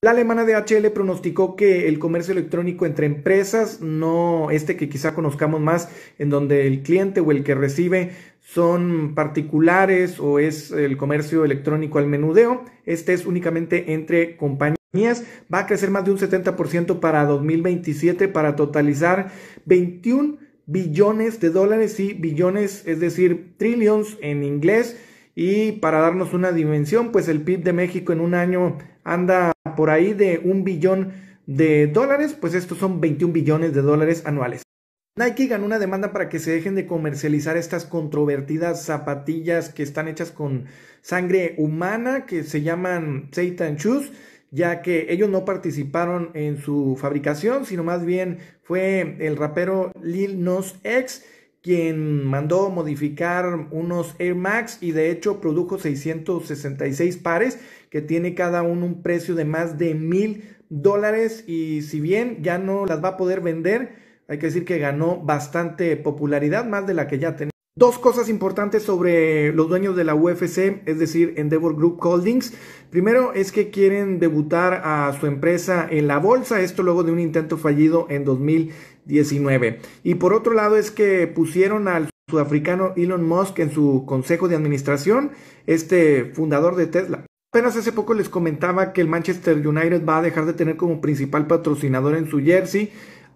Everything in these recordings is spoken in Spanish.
La alemana HL pronosticó que el comercio electrónico entre empresas, no este que quizá conozcamos más, en donde el cliente o el que recibe son particulares o es el comercio electrónico al menudeo, este es únicamente entre compañías va a crecer más de un 70% para 2027 para totalizar 21 billones de dólares y billones, es decir, trillions en inglés, y para darnos una dimensión, pues el PIB de México en un año anda por ahí de un billón de dólares, pues estos son 21 billones de dólares anuales. Nike ganó una demanda para que se dejen de comercializar estas controvertidas zapatillas que están hechas con sangre humana, que se llaman Satan Shoes, ya que ellos no participaron en su fabricación, sino más bien fue el rapero Lil Nos X quien mandó modificar unos Air Max y de hecho produjo 666 pares que tiene cada uno un precio de más de mil dólares y si bien ya no las va a poder vender, hay que decir que ganó bastante popularidad, más de la que ya tenía. Dos cosas importantes sobre los dueños de la UFC, es decir, Endeavor Group Holdings. Primero es que quieren debutar a su empresa en la bolsa, esto luego de un intento fallido en 2019. Y por otro lado es que pusieron al sudafricano Elon Musk en su consejo de administración, este fundador de Tesla. Apenas hace poco les comentaba que el Manchester United va a dejar de tener como principal patrocinador en su jersey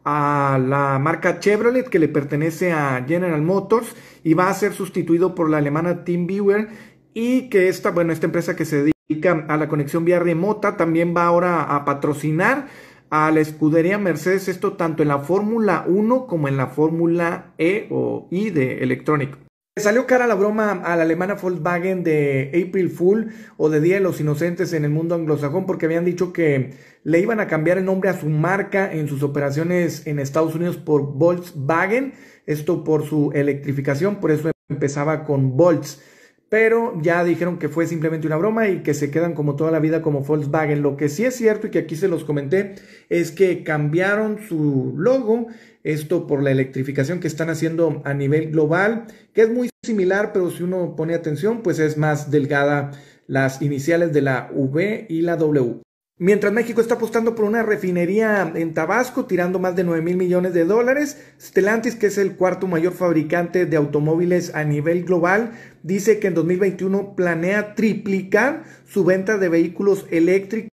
a la marca Chevrolet que le pertenece a General Motors y va a ser sustituido por la alemana TeamViewer y que esta, bueno, esta empresa que se dedica a la conexión vía remota también va ahora a patrocinar a la escudería Mercedes, esto tanto en la Fórmula 1 como en la Fórmula E o I de Electronic salió cara la broma a la alemana Volkswagen de April Fool o de Día de los Inocentes en el mundo anglosajón porque habían dicho que le iban a cambiar el nombre a su marca en sus operaciones en Estados Unidos por Volkswagen, esto por su electrificación, por eso empezaba con Volts pero ya dijeron que fue simplemente una broma y que se quedan como toda la vida como Volkswagen. Lo que sí es cierto y que aquí se los comenté es que cambiaron su logo, esto por la electrificación que están haciendo a nivel global, que es muy similar, pero si uno pone atención, pues es más delgada las iniciales de la V y la W. Mientras México está apostando por una refinería en Tabasco, tirando más de 9 mil millones de dólares, Stellantis, que es el cuarto mayor fabricante de automóviles a nivel global, dice que en 2021 planea triplicar su venta de vehículos eléctricos,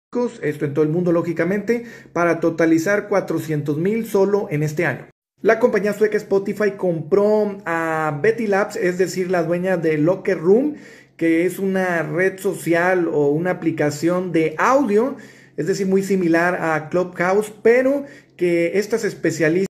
esto en todo el mundo lógicamente, para totalizar 400 mil solo en este año. La compañía sueca Spotify compró a Betty Labs, es decir, la dueña de Locker Room, que es una red social o una aplicación de audio es decir, muy similar a Clubhouse, pero que esta se especializa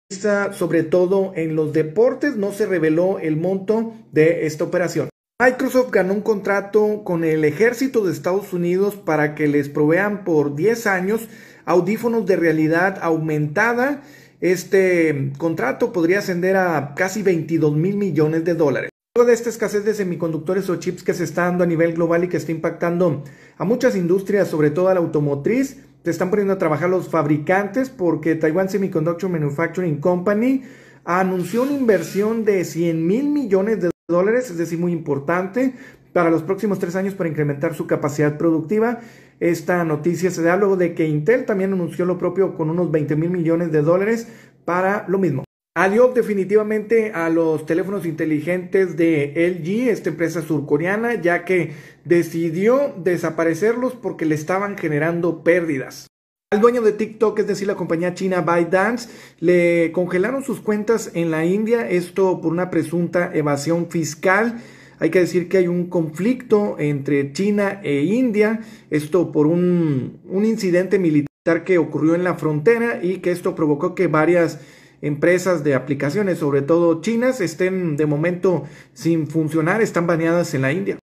sobre todo en los deportes, no se reveló el monto de esta operación. Microsoft ganó un contrato con el ejército de Estados Unidos para que les provean por 10 años audífonos de realidad aumentada. Este contrato podría ascender a casi 22 mil millones de dólares. Luego de esta escasez de semiconductores o chips que se está dando a nivel global y que está impactando a muchas industrias, sobre todo a la automotriz, te están poniendo a trabajar los fabricantes porque Taiwan Semiconductor Manufacturing Company anunció una inversión de 100 mil millones de dólares, es decir, muy importante para los próximos tres años para incrementar su capacidad productiva. Esta noticia se da luego de que Intel también anunció lo propio con unos 20 mil millones de dólares para lo mismo. Adiós definitivamente a los teléfonos inteligentes de LG, esta empresa surcoreana, ya que decidió desaparecerlos porque le estaban generando pérdidas. Al dueño de TikTok, es decir, la compañía china ByteDance, le congelaron sus cuentas en la India, esto por una presunta evasión fiscal. Hay que decir que hay un conflicto entre China e India, esto por un incidente militar que ocurrió en la frontera y que esto provocó que varias empresas de aplicaciones, sobre todo chinas, estén de momento sin funcionar, están baneadas en la India.